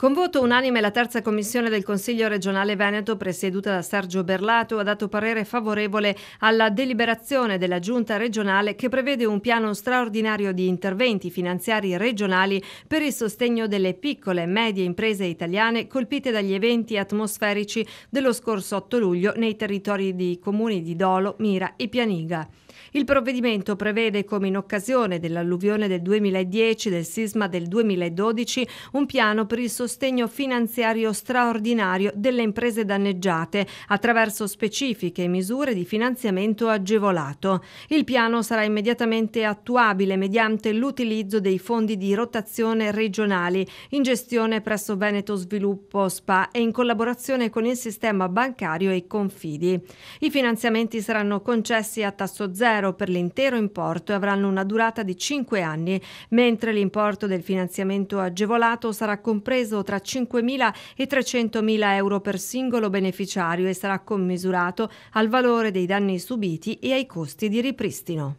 Con voto unanime la terza commissione del Consiglio regionale Veneto, presieduta da Sergio Berlato, ha dato parere favorevole alla deliberazione della Giunta regionale che prevede un piano straordinario di interventi finanziari regionali per il sostegno delle piccole e medie imprese italiane colpite dagli eventi atmosferici dello scorso 8 luglio nei territori di comuni di Dolo, Mira e Pianiga. Il provvedimento prevede come in occasione dell'alluvione del 2010 e del sisma del 2012 un piano per il sostegno sostegno finanziario straordinario delle imprese danneggiate attraverso specifiche misure di finanziamento agevolato. Il piano sarà immediatamente attuabile mediante l'utilizzo dei fondi di rotazione regionali in gestione presso Veneto Sviluppo SPA e in collaborazione con il sistema bancario e Confidi. I finanziamenti saranno concessi a tasso zero per l'intero importo e avranno una durata di 5 anni, mentre l'importo del finanziamento agevolato sarà compreso tra 5.000 e 300.000 euro per singolo beneficiario e sarà commisurato al valore dei danni subiti e ai costi di ripristino.